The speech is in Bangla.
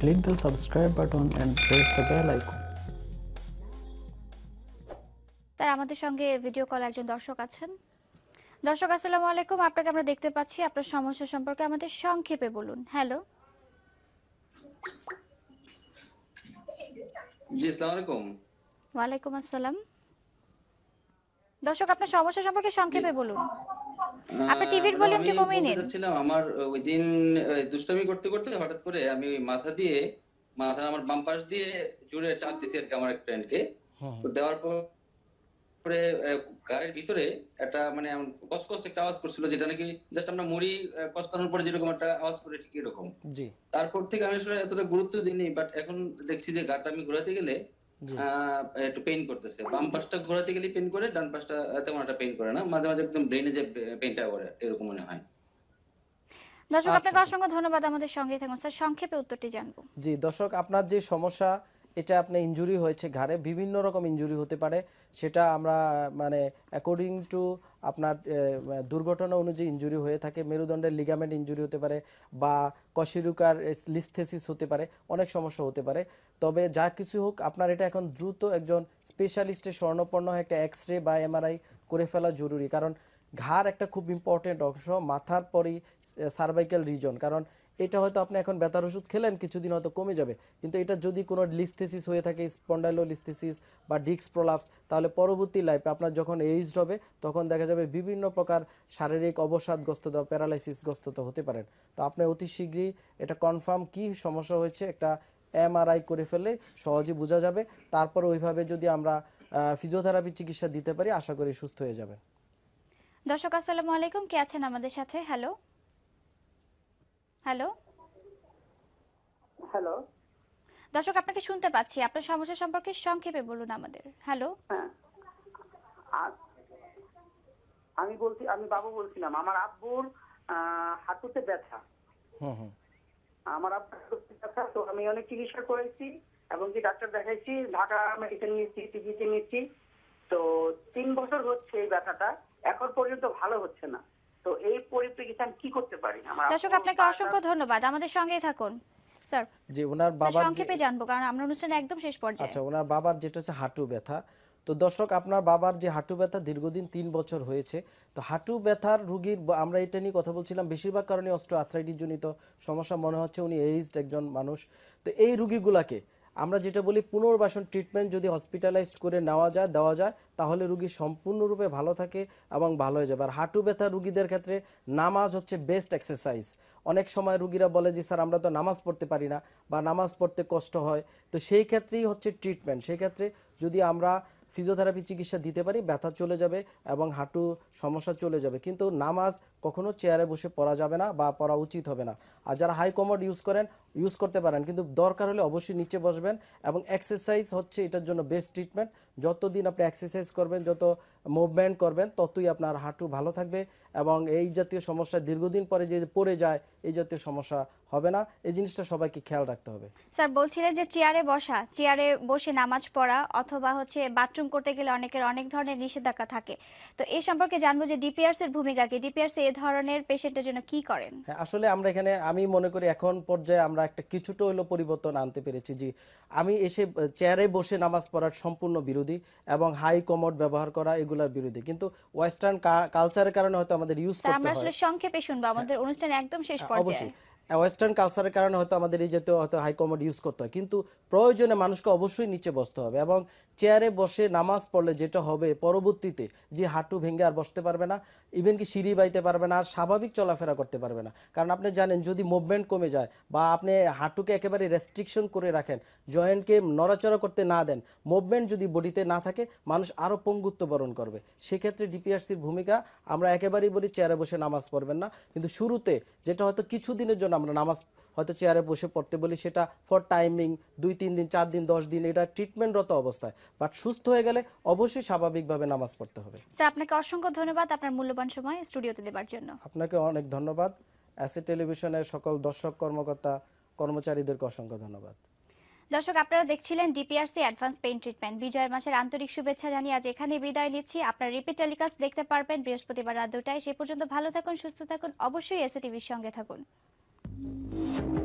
click the subscribe button and press the bell icon তার আমাদের সঙ্গে ভিডিও কল একজন দর্শক আছেন দর্শক আসসালামু আলাইকুম আপনাকে আমরা দেখতে পাচ্ছি আপনার সমস্যা সম্পর্কে আমাদের সংক্ষেপে বলুন হ্যালো জি আসসালামু আলাইকুম ওয়া আলাইকুম আসসালাম দর্শক আপনার সমস্যা সম্পর্কে সংক্ষেপে বলুন আপনি টিভির মানে ভলিউমটা কমিয়ে নিন আমার ওই দিন দুষ্টামি করতে করতে হঠাৎ করে আমি মাথা দিয়ে মাথা আমার বাম পাশ দিয়ে জুড়ে চাপ দিছি আর আমার এক ফ্রেন্ডকে হ্যাঁ। তো দেওয়ার পরে গাড়ির ভিতরে একটা মানে কসকস একটা আওয়াজ করছিল যেটা নাকি জাস্ট আমরা মুড়ি কস্তানোর পরে যেরকম একটা আওয়াজ করে ঠিক এরকম তারপর থেকে আমি আসলে এতটা গুরুত্ব দিইনি বাট এখন দেখছি যে গাটা আমি ঘোরাতে গেলে একটু পেইন করতেছে বাম পাশটা ঘোরাতে গেলে পেইন করে ডান পাশটা তেমন একটা পেইন করে না মাঝে মাঝে একদম ব্রেনে যে পেইনটা করে এরকম মনে হয় দর্শক আপনাকে আচ্ছা। অসংখ্য ধন্যবাদ আমাদের সঙ্গে থাকুন স্যার সংক্ষেপে উত্তরটি জানবো জি দর্শক আপনার যে সমস্যা এটা আপনার ইঞ্জুরি হয়েছে ঘাড়ে বিভিন্ন রকম ইঞ্জুরি হতে পারে সেটা আমরা মানে অ্যাকর্ডিং টু আপনার দুর্ঘটনা অনুযায়ী ইঞ্জুরি হয়ে থাকে মেরুদণ্ডের লিগামেন্ট ইঞ্জুরি হতে পারে বা কশিরুকার লিস্থেসিস হতে পারে অনেক সমস্যা হতে পারে তবে যা কিছু হোক আপনার এটা এখন দ্রুত একজন স্পেশালিস্টের স্বর্ণপন্ন একটা এক্স রে বা এমআরআই করে ফেলা জরুরি কারণ ঘাড় একটা খুব ইম্পর্টেন্ট অংশ মাথার পরই সার্ভাইকাল রিজন কারণ এটা হয়তো আপনি এখন ব্যথার ওষুধ খেলেন কিছুদিন হয়তো কমে যাবে কিন্তু এটা যদি কোনো লিস্থেসিস হয়ে থাকে স্পন্ডাইলো লিস্থেসিস বা ডিক্স প্রলাপস তাহলে পরবর্তী লাইফে আপনার যখন এইজড হবে তখন দেখা যাবে বিভিন্ন প্রকার শারীরিক অবসাদগ্রস্ততা প্যারালাইসিসগ্রস্ততা হতে পারেন তো আপনি অতি শীঘ্রই এটা কনফার্ম কি সমস্যা হয়েছে একটা এমআরআই করে ফেলে সহজে বোঝা যাবে তারপর ওইভাবে যদি আমরা ফিজিওথেরাপি চিকিৎসা দিতে পারি আশা করি সুস্থ হয়ে যাবেন দর্শক আসসালামু আলাইকুম কে আছেন আমাদের সাথে হ্যালো হ্যালো হ্যালো দর্শক আপনাকে শুনতে পাচ্ছি আপনার সমস্যা সম্পর্কে সংক্ষেপে বলুন আমাদের হ্যালো হ্যাঁ। আমি বলছি আমি বাবু বলছিলাম আমার আব্বুর হাঁটুতে ব্যথা আমার আব্বুর ব্যথা তো আমি অনেক চিকিৎসা করেছি এবং কি ডাক্তার দেখাইছি ঢাকা মেডিকেল নিয়েছি টিজিতে নিয়েছি তো তিন বছর হচ্ছে এই ব্যথাটা এখন পর্যন্ত ভালো হচ্ছে না তো এই পরিপ্রেক্ষিতে আমি কি করতে পারি দর্শক আপনাকে অসংখ্য ধন্যবাদ আমাদের সঙ্গেই থাকুন স্যার জি ওনার বাবার সংক্ষেপে জানবো কারণ আমরা অনুষ্ঠানে একদম শেষ পর্যায়ে আচ্ছা ওনার বাবার যেটা হচ্ছে হাঁটু ব্যথা তো দর্শক আপনার বাবার যে হাঁটু ব্যথা দীর্ঘদিন তিন বছর হয়েছে তো হাঁটু ব্যথার রুগীর আমরা এটা নিয়ে কথা বলছিলাম বেশিরভাগ কারণে অস্ট্রো আর্থ্রাইটিস জনিত সমস্যা মনে হচ্ছে উনি এইজড একজন মানুষ তো এই রুগীগুলাকে আমরা যেটা বলি পুনর্বাসন ট্রিটমেন্ট যদি হসপিটালাইজড করে নেওয়া যায় দেওয়া যায় তাহলে রুগী সম্পূর্ণরূপে ভালো থাকে এবং ভালো হয়ে যাবে আর হাঁটু ব্যথা রুগীদের ক্ষেত্রে নামাজ হচ্ছে বেস্ট এক্সারসাইজ অনেক সময় রুগীরা বলে যে স্যার আমরা তো নামাজ পড়তে পারি না বা নামাজ পড়তে কষ্ট হয় তো সেই ক্ষেত্রেই হচ্ছে ট্রিটমেন্ট সেই ক্ষেত্রে যদি আমরা ফিজিওথেরাপি চিকিৎসা দিতে পারি ব্যথা চলে যাবে এবং হাঁটু সমস্যা চলে যাবে কিন্তু নামাজ কখনো চেয়ারে বসে পড়া যাবে না বা পড়া উচিত হবে না আর যারা হাই কমোড ইউজ করেন ইউজ করতে পারেন কিন্তু দরকার হলে অবশ্যই নিচে বসবেন এবং এক্সারসাইজ হচ্ছে এটার জন্য বেস্ট ট্রিটমেন্ট যতদিন আপনি এক্সারসাইজ করবেন যত মুভমেন্ট করবেন ততই আপনার হাঁটু ভালো থাকবে এবং এই জাতীয় সমস্যা দীর্ঘদিন পরে যে পড়ে যায় এই জাতীয় সমস্যা হবে না এই জিনিসটা সবাইকে খেয়াল রাখতে হবে স্যার বলছিলেন যে চেয়ারে বসা চেয়ারে বসে নামাজ পড়া অথবা হচ্ছে বাথরুম করতে গেলে অনেকের অনেক ধরনের নিষেধাজ্ঞা থাকে তো এ সম্পর্কে জানবো যে ডিপিআরস এর ভূমিকা কি ডিপিআরস ধরনের পেশেন্টের জন্য কি করেন হ্যাঁ, আসলে আমরা এখানে আমি মনে করি এখন পর্যায়ে আমরা একটা কিছুটা হলো পরিবর্তন আনতে পেরেছি জি আমি এসে চেয়ারে বসে নামাজ পড়ার সম্পূর্ণ বিরোধী এবং হাই কমোড ব্যবহার করা এগুলার বিরোধী কিন্তু ওয়েস্টার্ন কালচারের কারণে হয়তো আমাদের ইউজ করতে হয় আমরা আসলে সংক্ষেপে শুনবো আমাদের হ্যাঁ। অনুষ্ঠান একদম শেষ হ্যাঁ, পর্যায়ে ওয়েস্টার্ন কালচারের কারণে হয়তো আমাদের এই জাতীয় হয়তো হাইকমোড ইউজ করতে হয় কিন্তু প্রয়োজনে মানুষকে অবশ্যই নিচে বসতে হবে এবং চেয়ারে বসে নামাজ পড়লে যেটা হবে পরবর্তীতে যে হাঁটু ভেঙে আর বসতে পারবে না ইভেন কি সিঁড়ি বাইতে পারবে না আর স্বাভাবিক চলাফেরা করতে পারবে না কারণ আপনি জানেন যদি মুভমেন্ট কমে যায় বা আপনি হাঁটুকে একেবারে রেস্ট্রিকশন করে রাখেন জয়েন্টকে নড়াচড়া করতে না দেন মুভমেন্ট যদি বডিতে না থাকে মানুষ আরও পঙ্গুত্ব বরণ করবে সেক্ষেত্রে ডিপিআরসির ভূমিকা আমরা একেবারেই বলি চেয়ারে বসে নামাজ পড়বেন না কিন্তু শুরুতে যেটা হয়তো কিছুদিনের জন্য আমরা নামাজ হয়তো চেয়ারে বসে পড়তে বলি সেটা ফর টাইমিং দুই তিন দিন চার দিন দশ দিন এটা ট্রিটমেন্টরত অবস্থায় বাট সুস্থ হয়ে গেলে অবশ্যই স্বাভাবিকভাবে নামাজ পড়তে হবে স্যার আপনাকে অসংখ্য ধন্যবাদ আপনার মূল্যবান সময় স্টুডিওতে দেবার জন্য আপনাকে অনেক ধন্যবাদ অ্যাসে টেলিভিশনের সকল দর্শক কর্মকর্তা কর্মচারীদেরকে অসংখ্য ধন্যবাদ দর্শক আপনারা দেখছিলেন ডিপিআরসি অ্যাডভান্স পেইন ট্রিটমেন্ট বিজয়ের মাসের আন্তরিক শুভেচ্ছা জানিয়ে আজ এখানে বিদায় নিচ্ছি আপনার রিপিট টেলিকাস্ট দেখতে পারবেন বৃহস্পতিবার রাত দুটায় সে পর্যন্ত ভালো থাকুন সুস্থ থাকুন অবশ্যই এসএ টিভির সঙ্গে থাকুন Thank you.